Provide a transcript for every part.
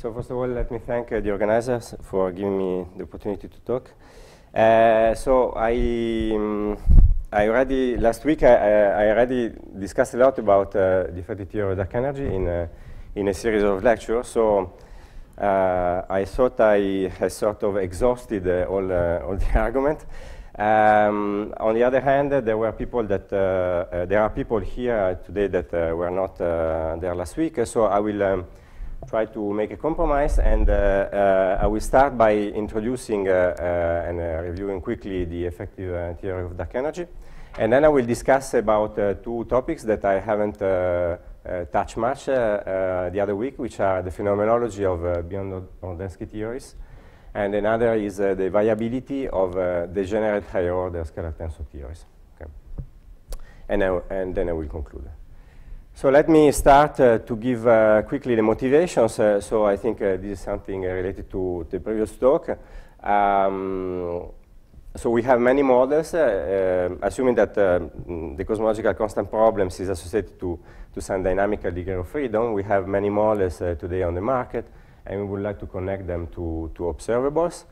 So first of all, let me thank uh, the organizers for giving me the opportunity to talk. Uh, so I, um, I already last week I, I, already discussed a lot about uh, the effective theory of dark energy in a, uh, in a series of lectures. So uh, I thought I, I sort of exhausted uh, all all the argument. Um, on the other hand, there were people that there are people here today that were not there last week. So I will. Um, try to make a compromise, and uh, uh, I will start by introducing uh, and reviewing quickly the effective theory of dark energy. And then I will discuss about two topics that I haven't uh, much uh, uh, the other week, which are the phenomenology of beyond Ordensky theories, and another is the viability of degenerate higher order scalar tensor theories. Okay. And, I, and then I will conclude. So let me start uh, to give uh, quickly the motivations. Uh, so I think uh, this is something uh, related to the previous talk. Um, so we have many models, uh, assuming that the cosmological constant problems is associated to, to some dynamical degree of freedom. We have many models today on the market, and we would like to connect them to, to observables.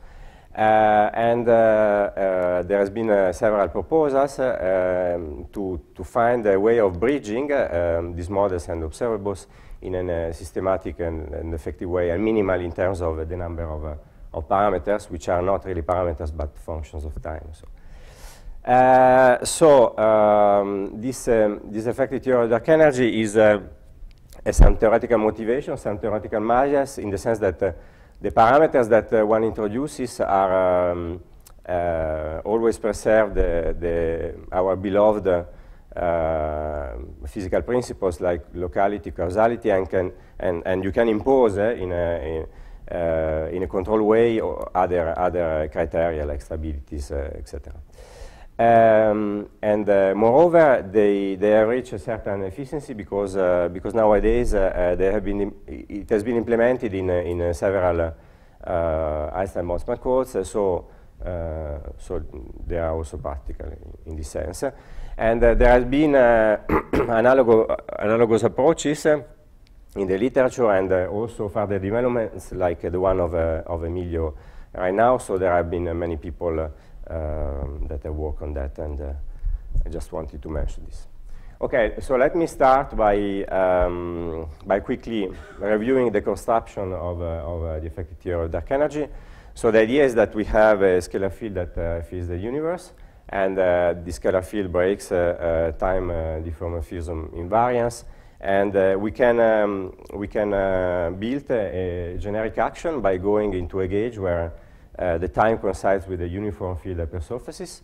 Uh, and uh, uh, there has been several proposals um, to, to find a way of bridging um, these models and observables in a systematic and, and, effective way and minimal in terms of the number of, of parameters, which are not really parameters but functions of time. So. Uh, so um, this, um, this effective theory of dark energy is uh, some theoretical motivation, some theoretical measures in the sense that uh, the parameters that uh, one introduces are um, uh, always preserve the, uh, the our beloved uh, physical principles like locality, causality, and, can, and, and you can impose uh, in, a, in, uh, in a control way or other, other criteria like stabilities, etc. Um, and uh, moreover, they, they have reached a certain efficiency because, uh, because nowadays uh, they have been it has been implemented in, in several uh, Einstein Boltzmann codes. so uh, so they are also practical in, this sense. And uh, there has been uh, analog analogous approaches in the literature and also further developments like the one of, of Emilio right now. So there have been many people um, that I work on that, and uh, I just wanted to mention this. Okay, so let me start by, um, by quickly reviewing the construction of, uh, of uh, the effective theory of dark energy. So the idea is that we have a scalar field that uh, fills the universe, and uh, this scalar field breaks time uh, diffeomorphism invariance, and uh, we can, um, we can uh, build a, a, generic action by going into a gauge where uh, the time coincides with the uniform field hypersurfaces,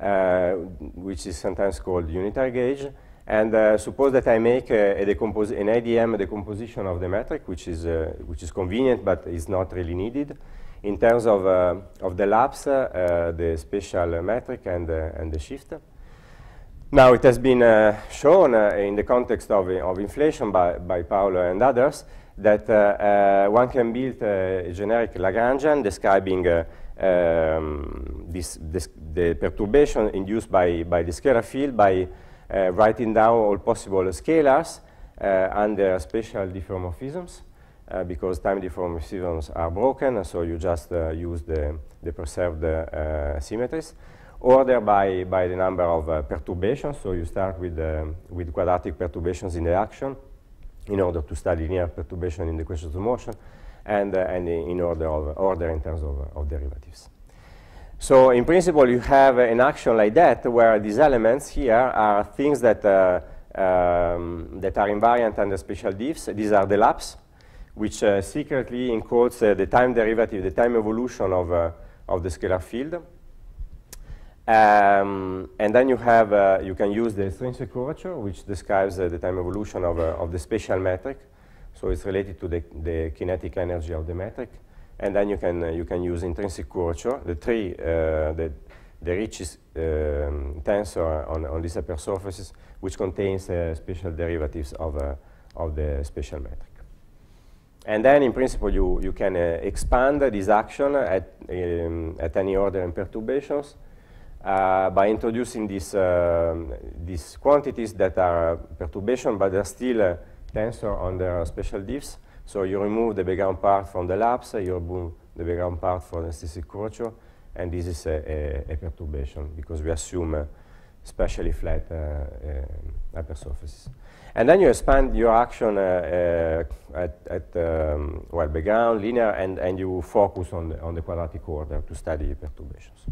uh, which is sometimes called unitary gauge. And uh, suppose that I make a, a an IDM decomposition of the metric, which is, which is convenient but is not really needed. In terms of, of the lapse, the spatial metric and, and the shift. Now, it has been uh, shown uh, in the context of, of inflation by, by Paolo and others that uh, uh, one can build uh, a generic Lagrangian describing uh, um, this, this, the perturbation induced by, by the scalar field by uh, writing down all possible scalars uh, under special diffeomorphisms because time diffeomorphisms are broken, so you just use the, the preserved symmetries order by, by the number of perturbations, so you start with, with quadratic perturbations in the action, in order to study linear perturbation in the questions of motion and, uh, and in order of order in terms of, of derivatives. So in principle, you have an action like that where these elements here are things that, uh, um, that are invariant under special diffs. These are the laps, which uh, secretly encodes uh, the time derivative, the time evolution of, uh, of the scalar field. Um, and then you have, uh, you can use the extrinsic curvature, which describes uh, the time evolution of, uh, of the spatial metric. So it's related to the, the, kinetic energy of the metric. And then you can, uh, you can use intrinsic curvature, the three, uh, the, the richest um, tensor on, on these upper surfaces, which contains uh, spatial derivatives of, of the spatial metric. And then, in principle, you, you can expand this action at, um, at any order in perturbations uh, by introducing these, uh, these quantities that are perturbation, but they're still uh, tensor on their special diffs. So you remove the background part from the lapse, you remove the background part from the static curvature, and this is a, a, a perturbation because we assume uh, flat uh, uh, hypersurfaces. And then you expand your action uh, at, at um, well, background, linear, and, and you focus on the, on the quadratic order to study perturbations.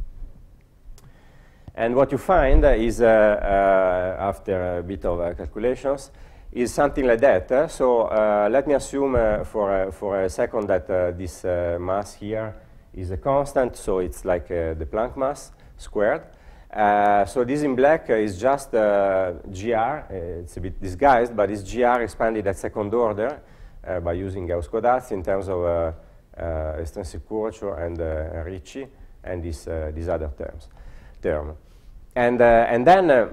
And what you find is, uh, uh, after a bit of uh, calculations, is something like that. so let me assume for, for a second that this mass here is a constant, so it's like the Planck mass squared. Uh, so this in black is just uh, GR, it's a bit disguised, but it's GR expanded at second order by using Gauss quadrats in terms of extensive curvature and Ricci and this, these other terms. Term. And, uh, and then uh,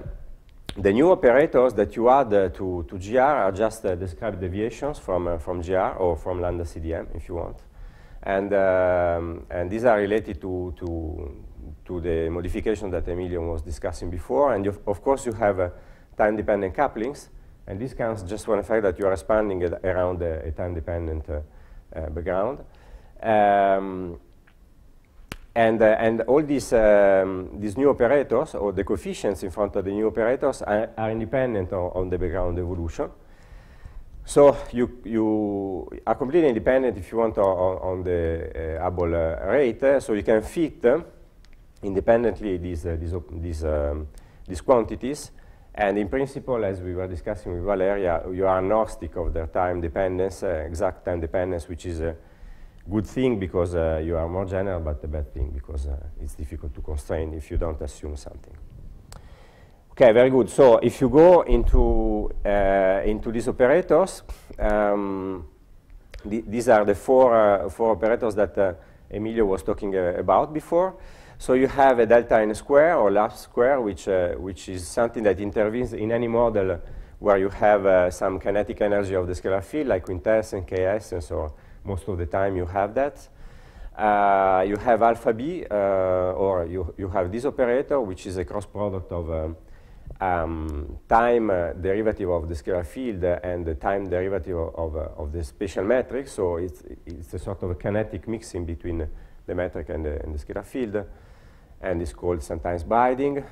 the new operators that you add uh, to, to GR are just uh, described deviations from, uh, from GR or from lambda CDM, if you want. And, um, and these are related to, to, to the modification that Emilio was discussing before. And of course, you have uh, time-dependent couplings. And this counts just for the fact that you are expanding around a, a time-dependent background. Um, and, uh, and all these, um, these new operators, or the coefficients in front of the new operators, are, are independent on, on, the background evolution. So you, you are completely independent, if you want, on, on the uh, Hubble uh, rate. so you can fit independently these, uh, these, these, um, these quantities. And in principle, as we were discussing with Valeria, you are agnostic of the time dependence, uh, exact time dependence, which is uh, good thing because uh, you are more general, but the bad thing because uh, it's difficult to constrain if you don't assume something. Okay, very good. So if you go into, uh, into these operators, um, th these are the four, uh, four operators that uh, Emilio was talking uh, about before. So you have a delta n square or lap square, which, which is something that intervenes in any model where you have some kinetic energy of the scalar field, like quintessence, ks, and so on most of the time you have that. Uh, you have alpha B, uh, or you, you have this operator, which is a cross product of um, um, time uh, derivative of the scalar field and the time derivative of, of, uh, of the spatial metric. So it's, it's a sort of a kinetic mixing between the metric and the, and the scalar field, and it's called sometimes binding.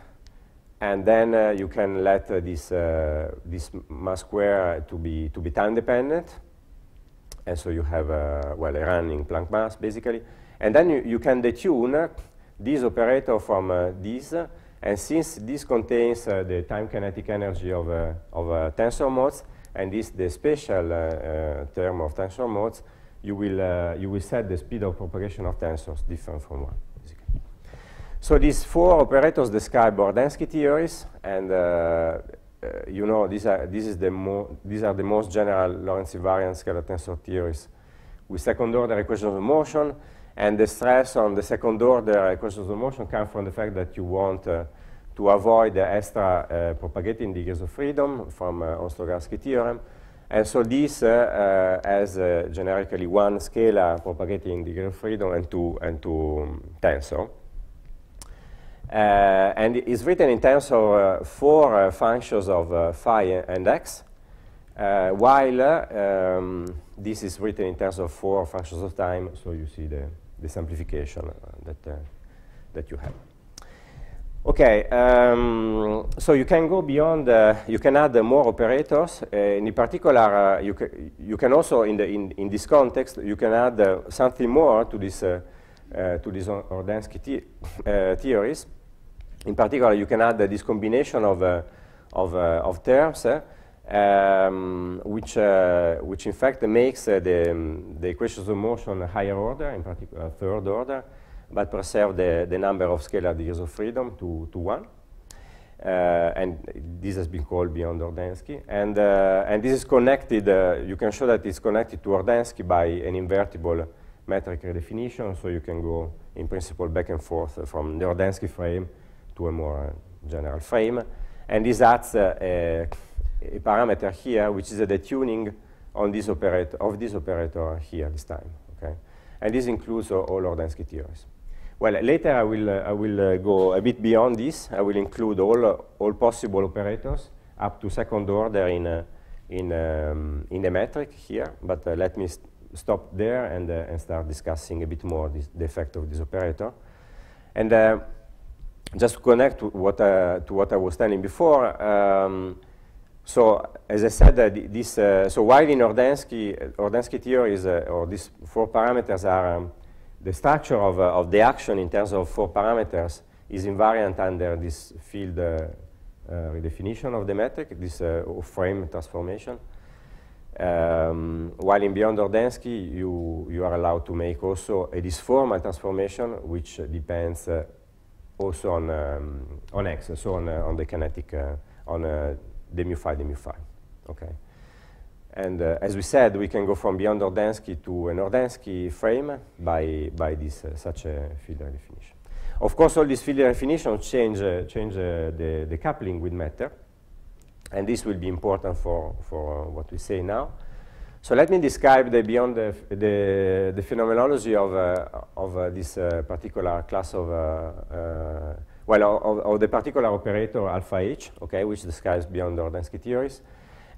And then uh, you can let uh, this, this mass square to be, to be time dependent. And so you have, uh, well, a running Planck mass, basically. And then you, you can detune this operator from uh, this. And since this contains uh, the time kinetic energy of, uh, of uh, tensor modes, and this the special uh, uh, term of tensor modes, you will, you will set the speed of propagation of tensors different from one. Basically. So these four operators describe Bordenski theories, and Eh, you know, these are, this is the mo these are the most general Lorentz invariant scalar tensor theories with second order equations of motion. And the stress on the second order equations of motion comes from the fact that you want uh, to avoid the extra uh, propagating degrees of freedom from uh, theorem. And so this uh, has generically one scalar propagating degree of freedom and two, and two um, tensor. Uh, and it's written in terms of uh, four uh, functions of phi and x, while um, this is written in terms of four functions of time, so you see the, the simplification that, that you have. Okay, um, so you can go beyond, uh, you can add uh, more operators. Uh, in particular, you, ca you can also, in, the, in, in this context, you can add something more to this, to these Ordensky the theories in particular, you can add this combination of, uh, of, uh, of, terms eh, um, which, uh, which in fact makes the, um, the equations of motion higher order, in particular third order, but preserve the, the number of scalar degrees of freedom to, to one. Uh, and this has been called beyond Ordensky. And, uh, and this is connected, uh, you can show that it's connected to Ordensky by an invertible metric redefinition, so you can go, in principle, back and forth from the Ordensky frame to a more general frame. And this adds uh, a, a, parameter here, which is the tuning on this operator, of this operator here this time. Okay? And this includes all Ordensky theories. Well, later I will, uh, I will uh, go a bit beyond this. I will include all, all possible operators up to second order in, in, um, in the metric here. But let me st stop there and, and start discussing a bit more this, the effect of this operator. And uh, just to connect to what, uh, to what I was telling before, um, so as I said, uh, this, uh, so while in Ordensky, Ordensky theory is, uh, or these four parameters are um, the structure of, uh, of the action in terms of four parameters is invariant under this field uh, redefinition of the metric, this frame transformation. Um, while in Beyond Ordensky, you, you are allowed to make also a disformal transformation, which depends also on, um, on X, so on, uh, on the kinetic, uh, on the mu phi, the mu phi. Okay. And uh, as we said, we can go from beyond Ordensky to an Ordensky frame by, by this such a field definition. Of course, all these field definitions change, change the, the coupling with matter. And this will be important for, for what we say now. So let me describe the beyond the, the, the phenomenology of, uh, of uh, this uh, particular class of, well, of, of, the particular operator alpha h, okay, which describes beyond Ordensky theories.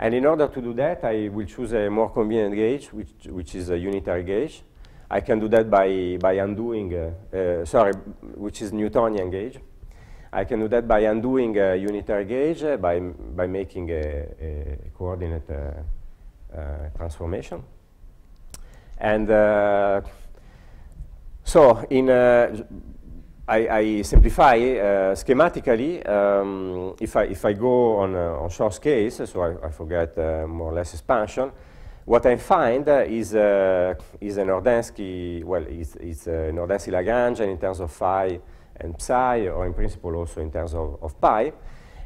And in order to do that, I will choose a more convenient gauge, which, which is a unitary gauge. I can do that by, by undoing, uh, uh, sorry, which is Newtonian gauge. I can do that by undoing a unitary gauge uh, by, by making a, a coordinate uh, transformation. And uh, so in uh, I, I, simplify schematically. Um, if, I, if I go on, on short case, so I, I forget more or less expansion, what I find uh, is, uh, is an Ordensky, well, it's, it's an Ordensky Lagrangian in terms of phi and psi, or in principle also in terms of, of pi.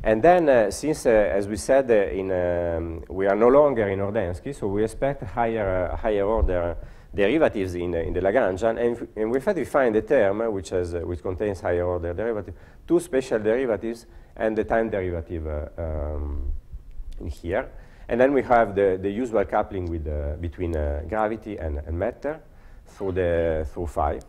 And then, uh, since, uh, as we said, uh, in, um, we are no longer in Ordensky, so we expect higher, uh, higher order derivatives in, uh, in the Lagrangian, and, and we fact we find the term uh, which, has, which contains higher order derivatives, two special derivatives, and the time derivative um, in here. And then we have the, the usual coupling with, between gravity and, and matter through, the, through phi.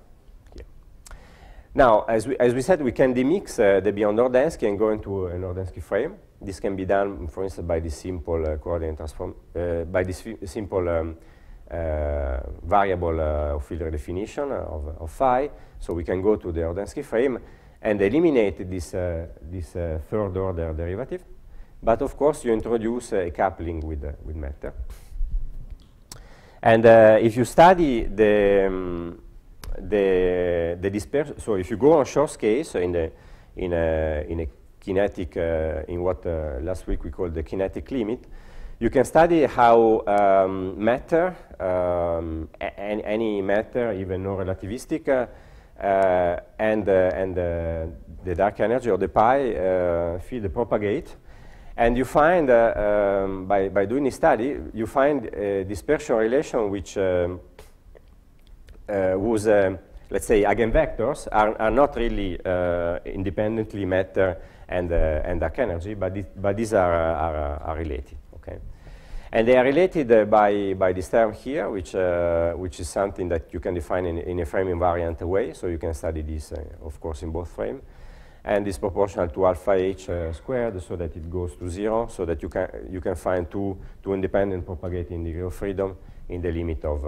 Now, as we, as we said, we can demix uh, the beyond Ordensky and go into an Ordensky frame. This can be done, for instance, by this simple uh, coordinate transform, uh, by this simple um, uh, variable uh, field definition of, of, phi. So we can go to the Ordensky frame and eliminate this, uh, this third order derivative. But of course, you introduce a coupling with, with matter. And if you study the um, the, the dispersion, so if you go on Shor's case, uh, in, the, in, a, uh, in a kinetic, uh, in what uh, last week we called the kinetic limit, you can study how um, matter, um, any matter, even non-relativistic, uh, uh and, and the dark energy or the pi field propagate. And you find, um, by, by doing a study, you find a dispersion relation which um, uh, whose, uh, let's say, eigenvectors are, are not really uh, independently matter and, and dark energy, but, it, but these are, are, are related. Okay? And they are related uh, by, by this term here, which, uh, which is something that you can define in, in a frame invariant way. So you can study this, uh, of course, in both frame. And it's proportional to alpha h squared so that it goes to zero, so that you can, you can find two, two independent propagating degree of freedom in the limit of,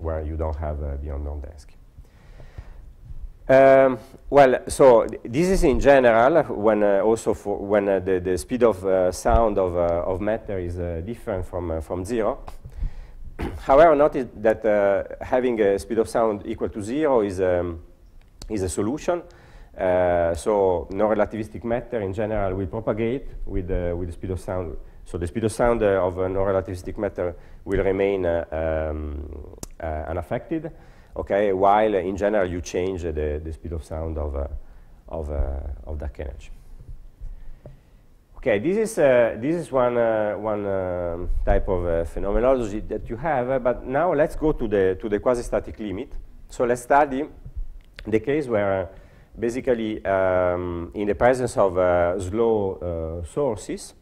where you don't have uh, the unknown desk. Um, well, so th this is in general when uh, also when uh, the, the speed of uh, sound of, uh, of matter is uh, different from, from zero. However, notice that having a speed of sound equal to zero is, um, is a solution. so non-relativistic matter in general will propagate with, with the speed of sound so the speed of sound uh, of uh, non-relativistic matter will remain uh, um, uh, unaffected, okay, while in general you change the, the speed of sound of, uh, of, uh, of that energy. Okay, this is, uh, this is one, uh, one type of uh, phenomenology that you have, but now let's go to the, to the quasi-static limit. So let's study the case where basically um, in the presence of slow sources,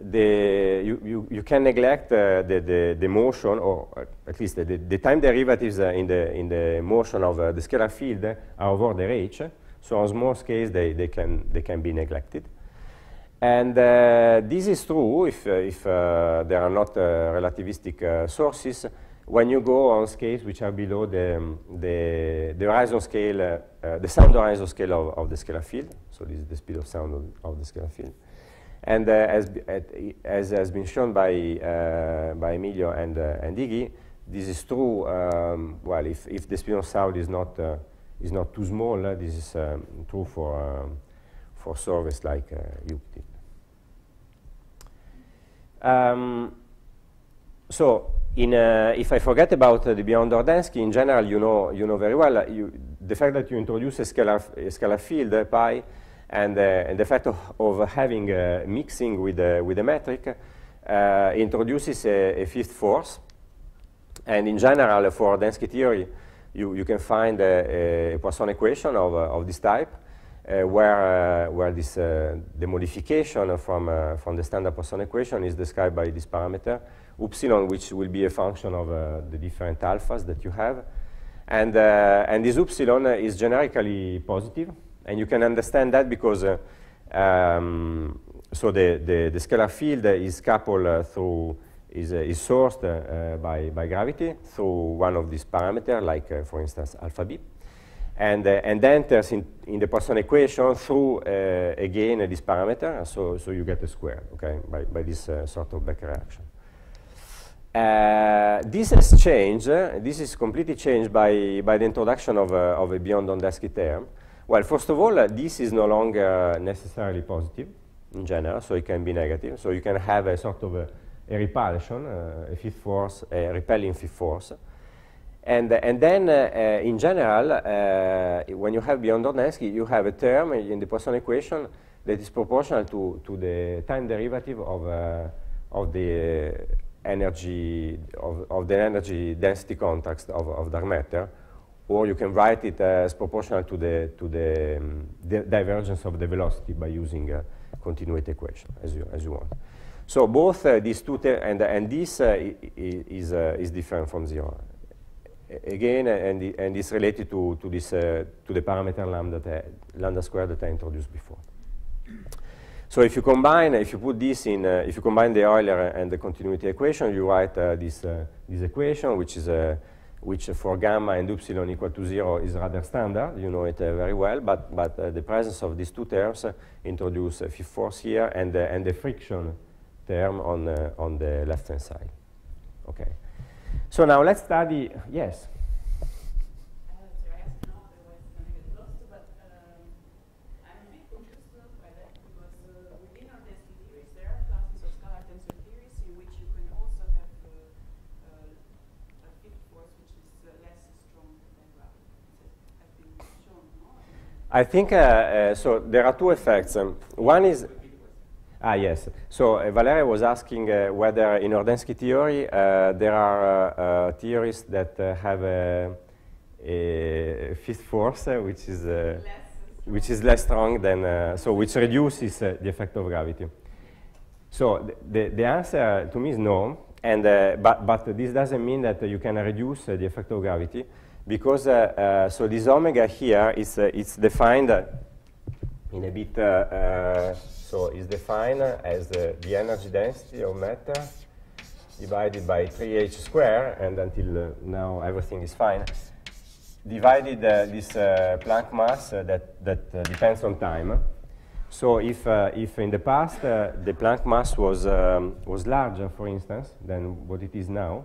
the, you, you, you, can neglect uh, the, the, the, motion, or uh, at least the, the time derivatives uh, in, the, in the motion of uh, the scalar field uh, are over the range. So on small scales, they, they, can, they can be neglected. And uh, this is true if, if there are not relativistic sources. When you go on scales which are below the, um, the, the horizon scale, the sound horizon scale of, of the scalar field, so this is the speed of sound of, of the scalar field, and uh, as, as has been shown by, uh, by Emilio and, uh, and Iggy, this is true. Um, well, if, if the spin of sound is not, is not too small, this is um, true for, um, for service like uh, Euclid. Um, so in, uh, if I forget about uh, the Beyond Ordensky, in general, you know, you know very well, you, the fact that you introduce a scalar, a scalar field, uh, pi, and, uh, and the fact of, of having uh, mixing with, uh, with metric introduces a, a, fifth force. And in general, for density theory, you, you can find a, a Poisson equation of, of this type. Uh, where, uh, where this, uh, the modification from, from the standard Poisson equation is described by this parameter, upsilon, which will be a function of the different alphas that you have. And, and this upsilon is generically positive. And you can understand that because uh, um, so the, the, the, scalar field is coupled uh, through is, uh, is sourced by, by gravity through one of these parameters, like for instance alpha b and, uh, and enters in, in, the Poisson equation through, uh, again, uh, this parameter, so, so you get a square, okay, by, by this sort of back reaction. this has changed, this is completely changed by, by the introduction of, of a beyond Dondesky term, well, first of all, uh, this is no longer necessarily positive in general, so it can be negative. So you can have a sort of a, a repulsion, uh, a fifth force, a repelling fifth force. And, uh, and then, uh, uh, in general, when you have beyond Donetsky, you have a term in the Poisson equation that is proportional to, to the time derivative of, of the energy of, of, the energy density context of, of dark matter or you can write it as proportional to the, to the, um, the divergence of the velocity by using a uh, continuity equation, as you, as you want. So both uh, these two, and, and this uh, is, uh, is different from zero. again, and, and it's related to, to, this, to the parameter lambda, I, lambda squared that I introduced before. So if you combine, if you put this in, uh, if you combine the Euler and the continuity equation, you write uh, this, uh, this equation, which is a which for gamma and epsilon equal to zero is rather standard. You know it uh, very well, but, but uh, the presence of these two terms uh, introduce a force here and, uh, and the friction term on, uh, on the left-hand side. Okay. So now let's study, yes? I think, uh, uh, so there are two effects. Um, one is, ah, yes. So uh, Valeria was asking whether in Ordensky theory, there are theories that have a, a, fifth force, which is which is less strong than, uh, so which reduces uh, the effect of gravity. So the, the answer to me is no, and, uh, but, but this doesn't mean that you can reduce the effect of gravity because uh, uh, so this omega here is uh, it's defined in a bit so it's defined as the energy density of matter divided by 3h square, and until uh, now everything is fine, divided uh, this uh, Planck mass that, that depends on time. So if, if in the past the Planck mass was, um, was larger, for instance, than what it is now,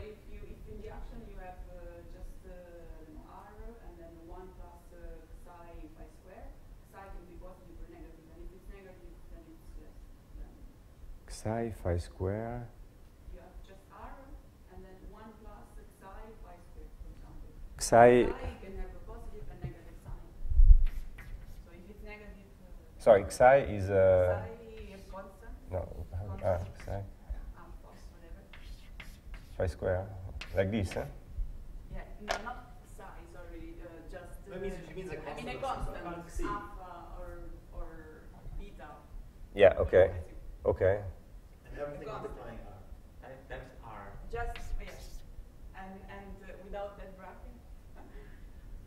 psi phi square. psi can have a positive and negative sign. So if it's negative. Uh, Sorry, psi is a. Uh, psi is constant. No, uh, constant. ah, psi. Um, whatever. Phi square, like this, eh? Yeah, no, not psi, sorry, uh, just. Uh, means, it means a constant. I mean a constant, constant. alpha or, or beta. Yeah, okay. Okay everything is deploying R. That, that's R. Just, yes. And, and uh, without that bracket,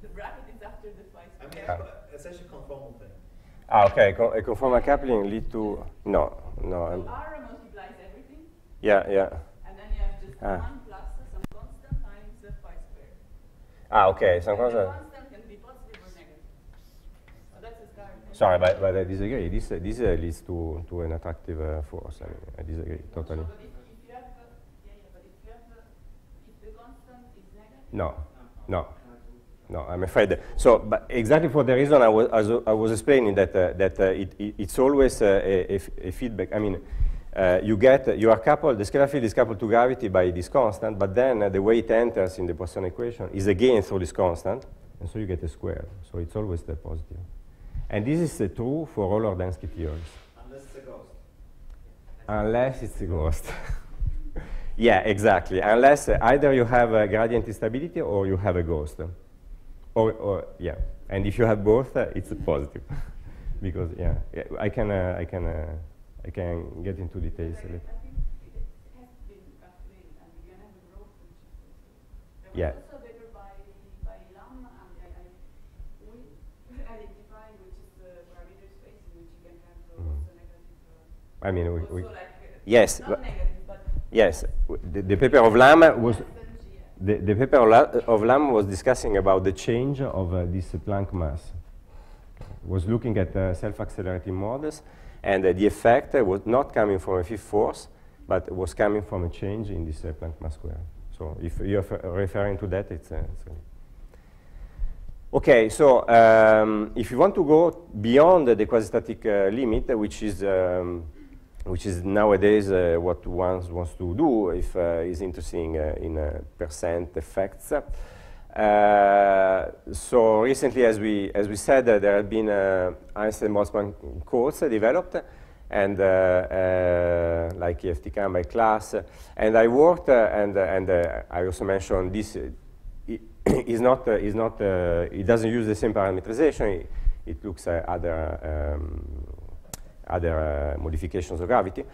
the bracket is after the square. I mean, uh, essentially conformal thing. Ah, okay, Co uh, a conformal coupling lead to, no, no. So R multiplies everything? Yeah, yeah. And then you have just ah. 1 plus some constant times the phi squared. Ah, okay, some constant. Sorry, but, but I disagree. This, uh, this uh, leads to, to an attractive uh, force. I, mean, I disagree totally. no, no, no, I'm afraid. So, but exactly for the reason I was, I was explaining that, uh, that uh, it, it, it's always uh, a, a, feedback. I mean, you get, you are coupled, the scalar field is coupled to gravity by this constant, but then the way it enters in the Poisson equation is again through this constant, and so you get a square. So it's always the positive. And this is uh, true for all Ordansky theories. Unless it's a ghost. Unless it's a ghost. yeah, exactly. Unless uh, either you have a gradient instability or you have a ghost. Or, or yeah. And if you have both, uh, it's positive. because, yeah, yeah, I can, uh, I can, uh, I can get into details a little. Yeah. I mean, we, we like, uh, yes, yes. The, the, paper of Lam was the, the paper of, Lam was discussing about the change of uh, this Planck mass. Was looking at uh, self-accelerating models, and uh, the effect was not coming from a fifth force, but was coming from a change in this uh, Planck mass square. So if you're referring to that, it's, uh, it's Okay, so um, if you want to go beyond the quasi-static limit, which is um, which is nowadays uh, what one wants to do if uh, is interested uh, in uh, percent effects. Uh, so recently, as we as we said, there have been Einstein-Boltzmann codes developed, and like EFTCAM by class, and I worked, and and I also mentioned this is not is not it doesn't use the same parameterization. It, it looks at other um, other uh, modifications of gravity.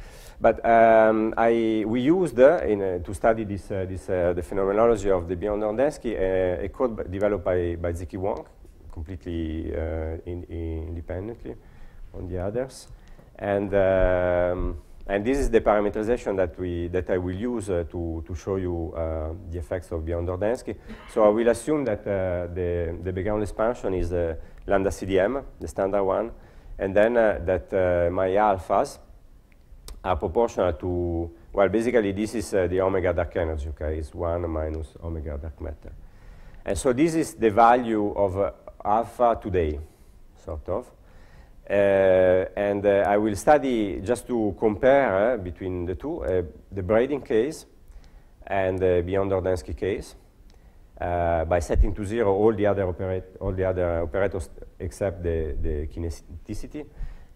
But um, I, we used uh, in, uh, to study this, this the phenomenology of the beyond Ordensky a code developed by, by Ziki Wong, completely in independently on the others. And, um, and this is the parameterization that, we, that I will use uh, to, to show you uh, the effects of beyond Ordensky. So I will assume that uh, the, the background expansion is lambda CDM, the standard one, and then uh, that uh, my alphas are proportional to, well, basically this is uh, the omega dark energy, okay? It's 1 minus omega dark matter. And so this is the value of alpha today, sort of. Uh, and uh, I will study, just to compare uh, between the two, the Brading case and the Beyond-Ordensky case uh, by setting to zero all the other, all the other operators except the, the kineticity.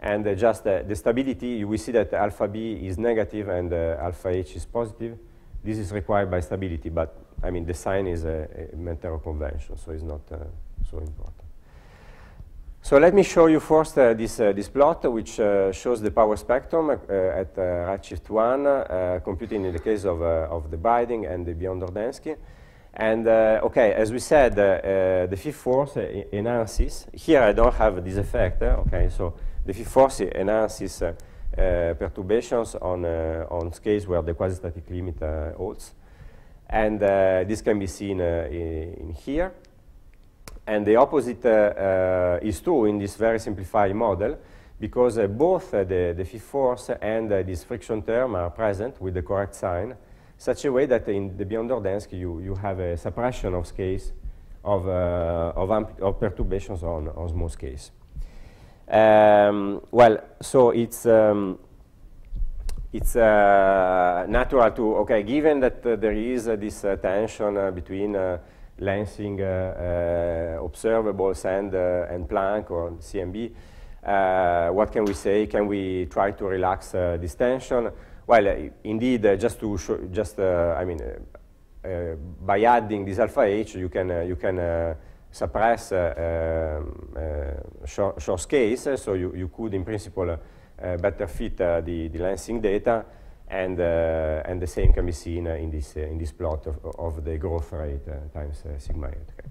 And uh, just uh, the stability, we see that alpha b is negative and uh, alpha h is positive. This is required by stability, but I mean, the sign is a, a of convention, so it's not uh, so important. So let me show you first uh, this, uh, this plot, which uh, shows the power spectrum uh, at redshift 1, computing in the case of, of the binding and the beyond Ordensky. And uh, okay, as we said, uh, uh, the fifth force enhances. Here I don't have this effect. Uh, okay, so the fifth force enhances uh, uh, perturbations on on scales where the quasi-static limit holds, and this can be seen in, in, here. And the opposite is true in this very simplified model, because both the, the fifth force and this friction term are present with the correct sign such a way that in the beyond dense you, you have a suppression of scales of, uh, of, of, perturbations on, on small scales. Um, well, so it's, um, it's uh, natural to, okay, given that uh, there is uh, this uh, tension uh, between lensing observables and, and Planck or CMB, what can we say? Can we try to relax this tension? Well, eh, indeed, eh, just to show, just eh, I mean, by adding this alpha h, you can you can suppress short, short case, so you, you could, in principle, better fit the, the lensing data, and and the same can be seen in this in this plot of, of the growth rate times sigma. Okay.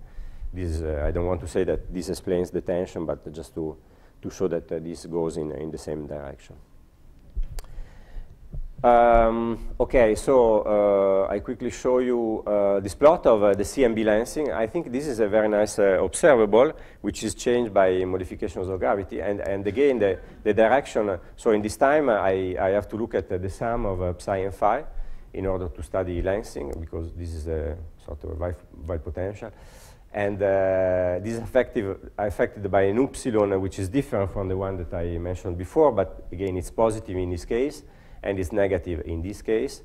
This I don't want to say that this explains the tension, but just to to show that this goes in in the same direction. Um, okay, so uh, I quickly show you uh, this plot of uh, the CMB lensing. I think this is a very nice uh, observable, which is changed by modifications of gravity. And, and again, the, the direction, uh, so in this time, uh, I, I have to look at the sum of psi and phi in order to study lensing, because this is a sort of a potential, And this is affected, affected by an upsilon, which is different from the one that I mentioned before, but again, it's positive in this case and it's negative in this case.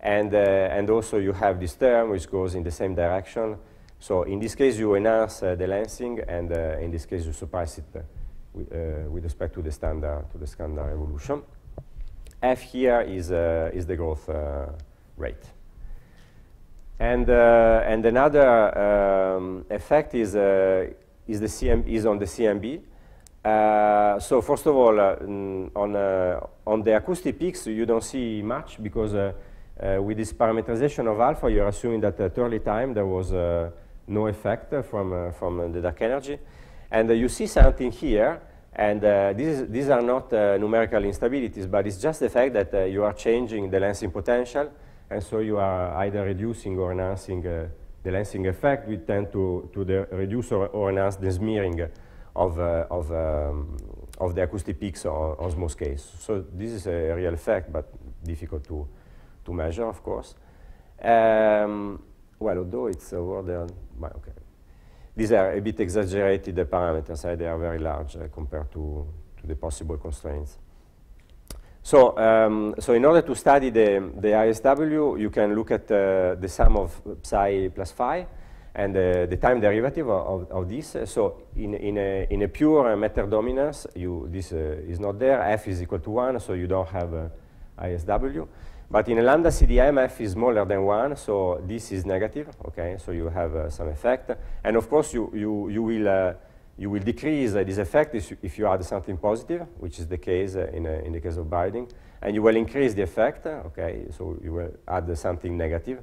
And, uh, and also you have this term which goes in the same direction. So in this case, you enhance uh, the lensing, and uh, in this case, you suppress it uh, with, uh, with, respect to the standard, to the standard evolution. F here is, uh, is the growth rate. And, and another um, effect is, is, the CM is on the CMB. Uh, so first of all, uh, on, uh, on the acoustic peaks, you don't see much because uh, uh, with this parameterization of alpha, you're assuming that at early time there was no effect from, from the dark energy. And you see something here, and is, these are not numerical instabilities, but it's just the fact that you are changing the lensing potential, and so you are either reducing or enhancing the lensing effect. We tend to, to reduce or, or, enhance the smearing of, uh, of, um, of the acoustic peaks on, on small scales. So this is a real fact, but difficult to, to measure, of course. Um, well, although it's a there, okay. These are a bit exaggerated, the parameters, uh, they are very large uh, compared to, to the possible constraints. So, um, so in order to study the, the ISW, you can look at uh, the sum of psi plus phi, and the time derivative of, of this. So in, in, a, in a pure matter dominance, you, this uh, is not there. F is equal to 1, so you don't have uh, ISW. But in a lambda CDM, f is smaller than 1, so this is negative, okay? So you have uh, some effect. And of course, you, you, you, will, uh, you will decrease uh, this effect if you add something positive, which is the case uh, in, in the case of binding. And you will increase the effect, okay? So you will add something negative.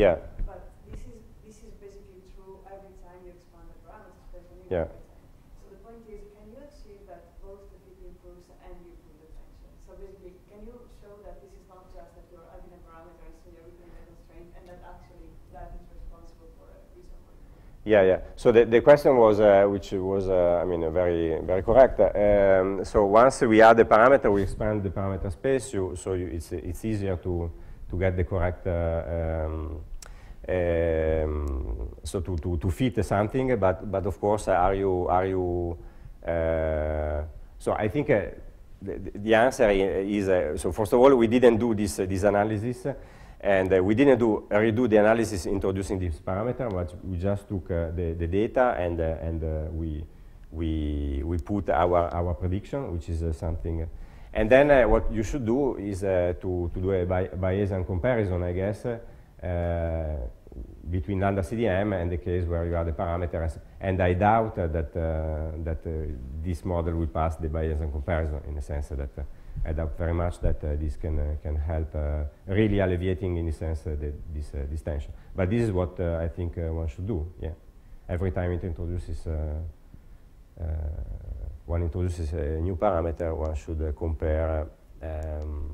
Yeah. But this is, this is basically true every time you expand the parameters, especially yeah. So the point is, can you achieve that both the PP improves and you improve the function? So basically, can you show that this is not just that you're adding a parameter and so you're removing the constraint, and that actually that is responsible for a reason? yeah, yeah. So the, the question was, uh, which was, uh, I mean, uh, very, very correct. Uh, um, so once we add a parameter, we expand the parameter space, you, so you, it's, it's easier to, to get the correct uh, um, um, so to, to, to fit something, but, but of course, are you, are you uh, so I think uh, the, the, answer is, uh, so first of all, we didn't do this, uh, this analysis, and uh, we didn't do, redo the analysis introducing this parameter, but we just took the, the data and, and we, we, we put our, our prediction, which is something and then uh, what you should do is uh, to, to do a Bayesian comparison, I guess, uh, between lambda CDM and the case where you have the parameters. And I doubt that, uh, that uh, this model will pass the Bayesian comparison in the sense that uh, I doubt very much that this can, can help really alleviating, in a sense, the, this, this tension. But this is what I think one should do, yeah. Every time it introduces one introduces a eh, new parameter, one should compare um,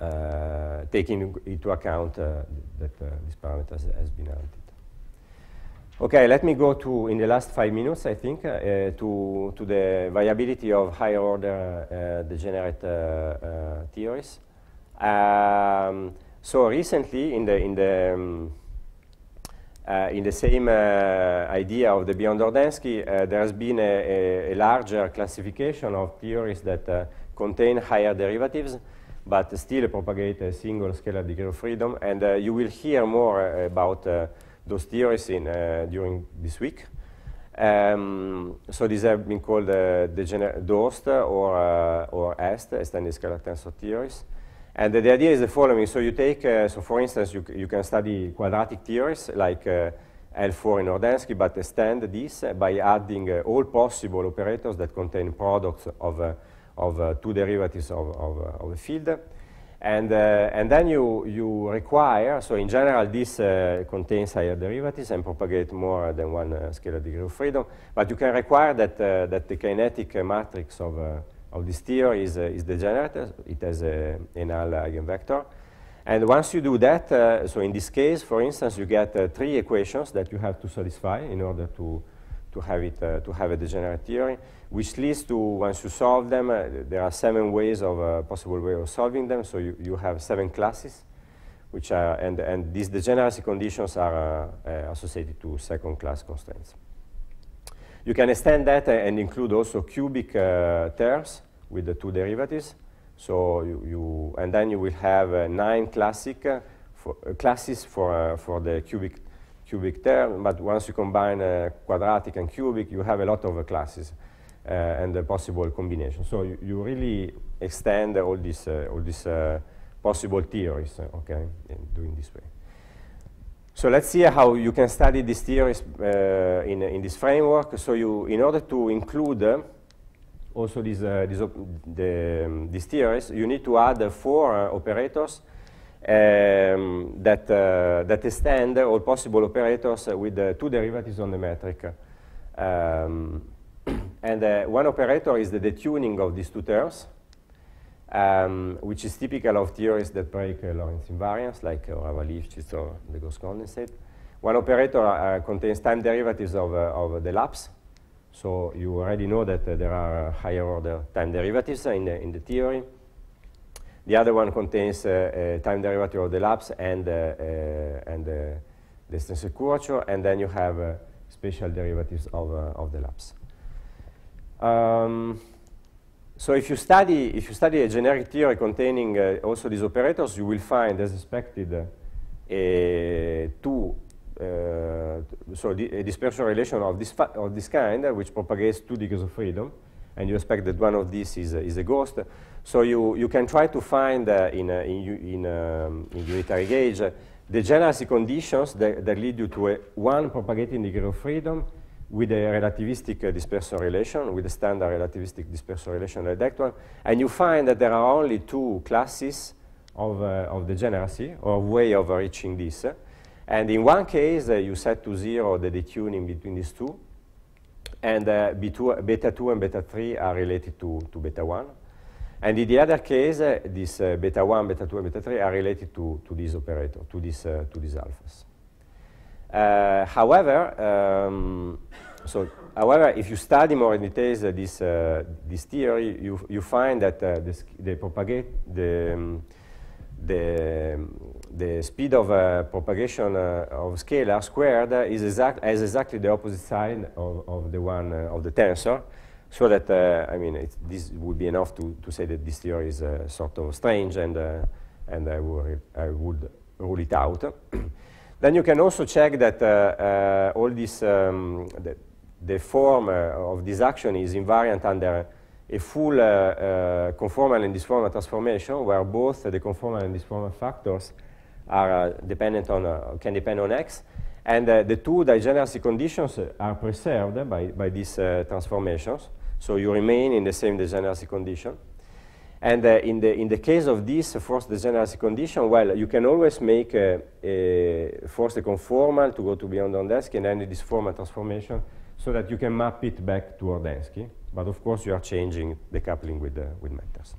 uh, taking into account uh, that uh, this parameter has, has, been added. Okay, let me go to, in the last five minutes, I think, to, to the viability of higher order degenerate theories. Um, so recently, in the, in the um, uh, in the same uh, idea of the Beyond Ordensky, uh, there has been a, a, a, larger classification of theories that uh, contain higher derivatives, but still propagate a single scalar degree of freedom. And uh, you will hear more uh, about those theories in, during this week. Um, so these have been called uh, DOST or, or EST, Standard scalar tensor theories. And the, idea is the following. So you take, uh, so for instance, you, you can study quadratic theories like uh, L4 in Ordensky, but extend this by adding uh, all possible operators that contain products of, uh, of uh, two derivatives of, of, uh, of a field. And, and then you, you require, so in general, this contains higher derivatives and propagate more than one scalar degree of freedom, but you can require that, that the kinetic matrix of of this theory is, uh, is degenerate. It has a, a null eigenvector. And once you do that, uh, so in this case, for instance, you get uh, three equations that you have to satisfy in order to, to, have, it, uh, to have a degenerate theory, which leads to, once you solve them, uh, there are seven ways of uh, possible way of solving them. So you, you have seven classes, which are, and, and these degeneracy conditions are associated to second class constraints. You can extend that and include also cubic uh, terms with the two derivatives. So you, you and then you will have uh, nine classic uh, for, classes for, for the cubic cubic term, but once you combine uh, quadratic and cubic, you have a lot of uh, classes uh, and the possible combinations. So you, you really extend all these all these possible theories, okay, in doing this way. So let's see how you can study these theories uh, in, in this framework. So you, in order to include uh, also these, uh, these, the, um, these, theories, you need to add uh, four uh, operators um, that, uh, that extend all possible operators with two derivatives on the metric. Um, and one operator is the detuning of these two terms um, which is typical of theories that break uh, Lorentz invariance, like uh, Ravalich's or the gauss condensate. One operator uh, uh, contains time derivatives of, uh, of the lapse, so you already know that uh, there are higher order time derivatives in the, in the theory. The other one contains time derivative of the lapse and, and the extensor curvature, and then you have spatial derivatives of, of the lapse. Um, so if you study, if you study a generic theory containing uh, also these operators, you will find, as expected, uh, two, uh, so di a dispersion relation of this, of this kind, uh, which propagates two degrees of freedom, and you expect that one of these is, uh, is a ghost. So you, you can try to find uh, in, in, in, um, in, unitary gauge the generic conditions that, that lead you to a one propagating degree of freedom with a relativistic uh, dispersion relation, with a standard relativistic dispersion relation like that one, and you find that there are only two classes of, uh, of degeneracy or way of reaching this. And in one case, uh, you set to zero the detuning between these two, and uh, B2, beta 2 and beta 3 are related to, to beta 1. And in the other case, uh, this uh, beta 1, beta 2, and beta 3 are related to, to this operator, to, this, to these alphas. Uh, however, um, so however, if you study more in detail uh, this uh, this theory, you you find that uh, the, the propagate the um, the um, the speed of uh, propagation uh, of scalar squared is exact as exactly the opposite side of, of the one of the tensor. So that I mean, this would be enough to to say that this theory is sort of strange and and I would I would rule it out. Then you can also check that uh, uh, all this, um, the, the, form uh, of this action is invariant under a full uh, uh, conformal and disformal transformation where both the conformal and disformal factors are dependent on, can depend on x. And the two degeneracy conditions are preserved by, by these transformations. So you remain in the same degeneracy condition. And uh, in, the, in the case of this uh, force degeneracy condition, well, you can always make a, uh, a force conformal to go to beyond Ondensky and then this formal transformation so that you can map it back to Ordensky. But of course, you are changing the coupling with, uh, with matters.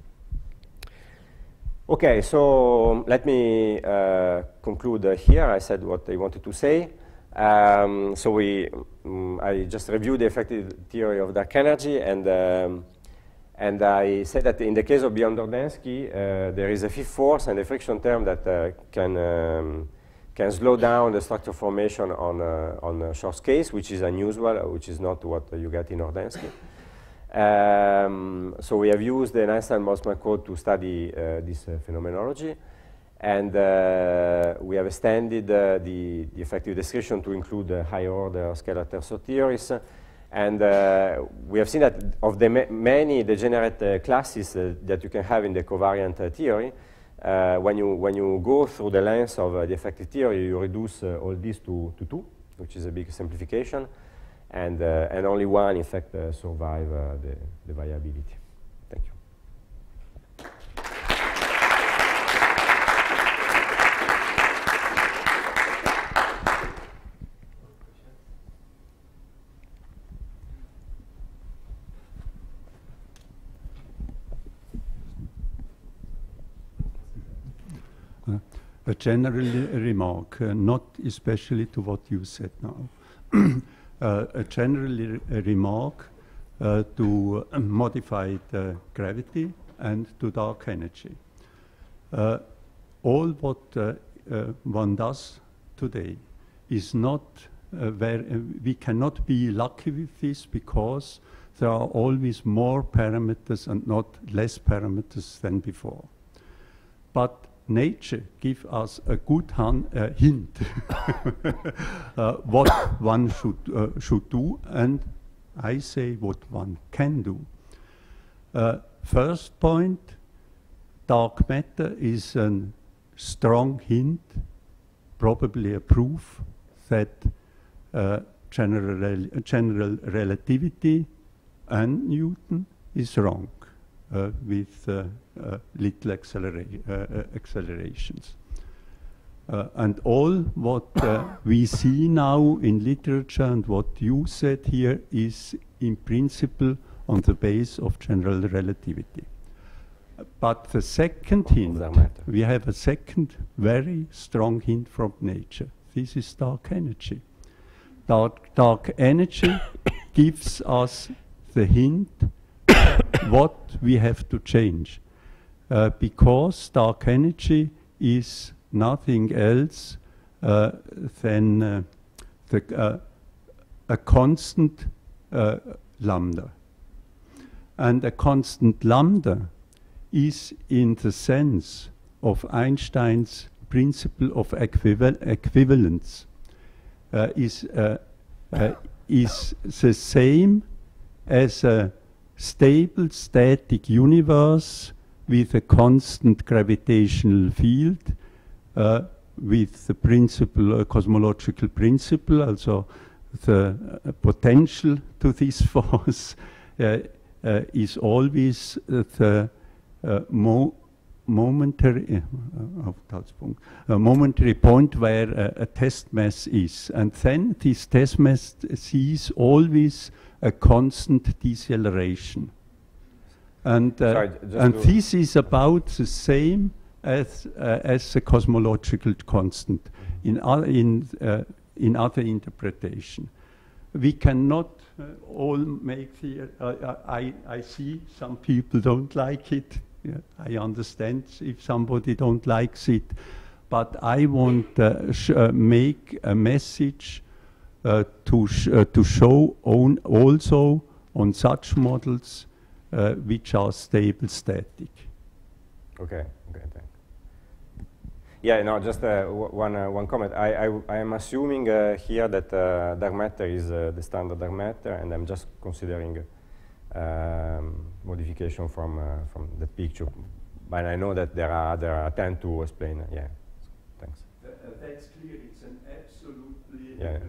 Okay, so um, let me uh, conclude uh, here. I said what I wanted to say. Um, so we, um, I just reviewed the effective theory of dark energy and um, and I said that in the case of Beyond Ordinsky, uh, there is a fifth force and a friction term that uh, can, um, can slow down the structure formation on, uh, on a short case, which is unusual, uh, which is not what you get in Ordinsky. um, so we have used the Einstein-Boltzmann code to study uh, this uh, phenomenology. And we have extended the, the effective description to include higher order scalar tensor theories. And uh, we have seen that of the ma many degenerate uh, classes uh, that you can have in the covariant theory, when, you, when you go through the lens of the effective theory, you reduce all these to, to two, which is a big simplification. And, and only one, in fact, survive the, the viability. a general remark, uh, not especially to what you said now. uh, a general remark uh, to uh, modified gravity and to dark energy. Uh, all what uh, one does today is not where we cannot be lucky with this because there are always more parameters and not less parameters than before. But nature give us a good hun, uh, hint uh, what one should, uh, should do, and I say what one can do. Uh, first point, dark matter is a strong hint, probably a proof that uh, general, general relativity and Newton is wrong uh, with uh, little accelera uh, uh, accelerations. and all what we see now in literature and what you said here is in principle on the base of general relativity. But the second hint, we have a second very strong hint from nature. This is dark energy. Dark, dark energy gives us the hint what we have to change. Uh, because dark energy is nothing else uh, than uh, the, uh, a constant lambda. And a constant lambda is in the sense of Einstein's principle of equival equivalence is, is the same as a stable static universe with a constant gravitational field uh, with the principle, uh, cosmological principle, also the uh, potential to this force uh, uh, is always the mo momentary uh, momentary point where a test mass is and then this test mass sees always a constant deceleration and, uh, Sorry, and this is about the same as, uh, as the cosmological constant in, other, in, uh, in other interpretation. We cannot uh, all make the, uh, uh, I, I see some people don't like it. Yeah, I understand if somebody don't likes it, but I want to make a message to, sh to show on also on such models uh, which are stable static. Okay, okay, thanks. Yeah, no, just uh, one, uh, one comment. I, I, I am assuming uh, here that uh, dark matter is uh, the standard dark matter, and I'm just considering um, modification from, uh, from the picture. But I know that there are other attempts to explain. Yeah, thanks. that's clear. It's an absolutely yeah.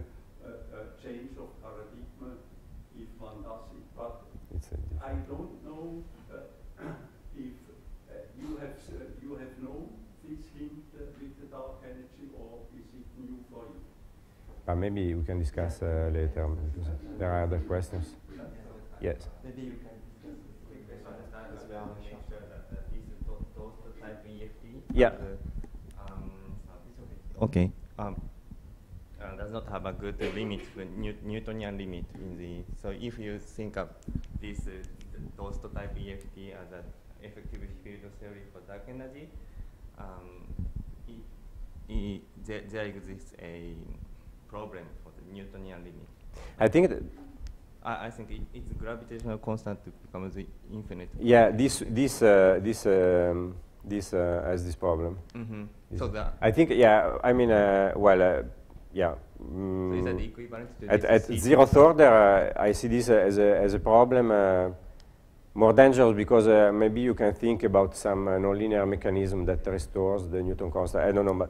But maybe we can discuss uh, later. There are other questions. Yes. Maybe you can quick understand as well. Make sure that these those type EFT. Yeah. Uh, um, okay. Um, uh, does not have a good limit, uh, Newtonian limit in the. So if you think of this uh, to type EFT as an effective field theory for dark energy, um, it, it, there, there exists a problem for the Newtonian limit. I think I, I, think it, it's gravitational constant to the infinite. Yeah, this this uh, this um, this uh, has this problem. Mm -hmm. this so that I think yeah, I mean uh, well uh, yeah. Mm, so is that equivalent to at, at zeroth order? Uh, I see this uh, as a as a problem. more dangerous because maybe you can think about some nonlinear mechanism that restores the Newton constant. I don't know, but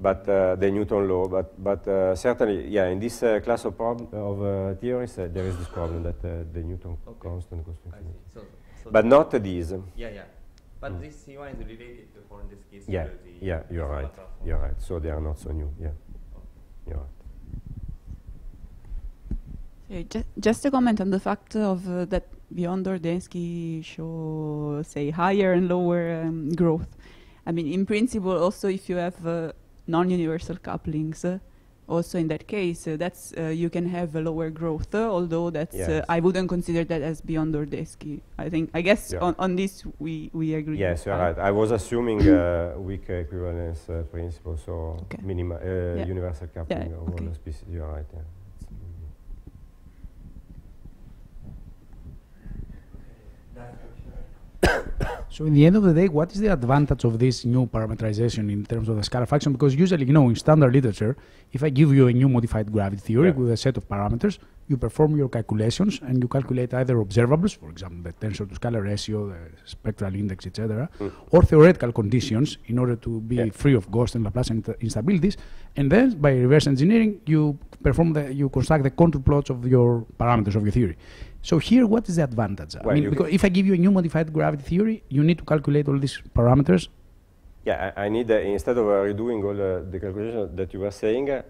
but uh, the Newton law. But, but uh, certainly, yeah, in this uh, class of, of uh, theories, uh, there is this problem that uh, the Newton okay. constant goes to infinity. So, so but not these. Yeah, yeah. But mm. this C1 is related to, for in this case, yeah, yeah, you're right. You're right. So they are not so new. Yeah, okay. you're right. So ju just a comment on the fact of that beyond Ordensky show, say, higher and lower um, growth. I mean, in principle, also if you have non-universal couplings, also in that case, uh, that's uh, you can have a lower growth. Uh, although that's uh, yes. I wouldn't consider that as beyond Ordesky. I think I guess yeah. on, on this we we agree. Yes, you're right. I was assuming uh, weak equivalence uh, principle, so okay. minimal yeah. universal coupling yeah, of okay. one species. You're right. Yeah. So in the end of the day, what is the advantage of this new parameterization in terms of the scalar fraction? Because usually, you know, in standard literature, if I give you a new modified gravity theory yeah. with a set of parameters, you perform your calculations and you calculate either observables, for example, the tensor to scalar ratio, the spectral index, etc., mm. or theoretical conditions in order to be yeah. free of ghost and Laplace instabilities. And then by reverse engineering, you perform the, you construct the contour plots of your parameters of your theory. So here, what is the advantage? Well, I mean, because if I give you a new modified gravity theory, you need to calculate all these parameters. Yeah, I, I need, uh, instead of uh, redoing all uh, the calculations that you were saying, uh,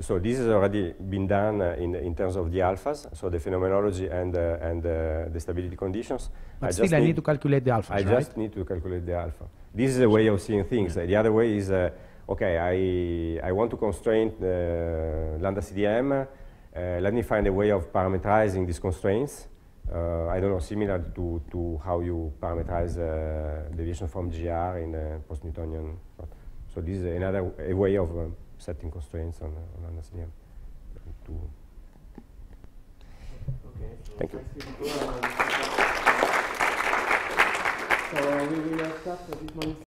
so this has already been done uh, in, in terms of the alphas, so the phenomenology and, uh, and uh, the stability conditions. But I still I need, to calculate the alphas, I right? just need to calculate the alpha. This is a way of seeing things. Yeah. the other way is, uh, okay, I, I want to constrain uh, lambda CDM uh, let me find a way of parameterizing these constraints. Uh, I don't know, similar to, to how you parameterize uh, deviation from GR in post-Newtonian. So this is another a way of um, setting constraints on, on an SVM. Okay, so Thank you. So we will start this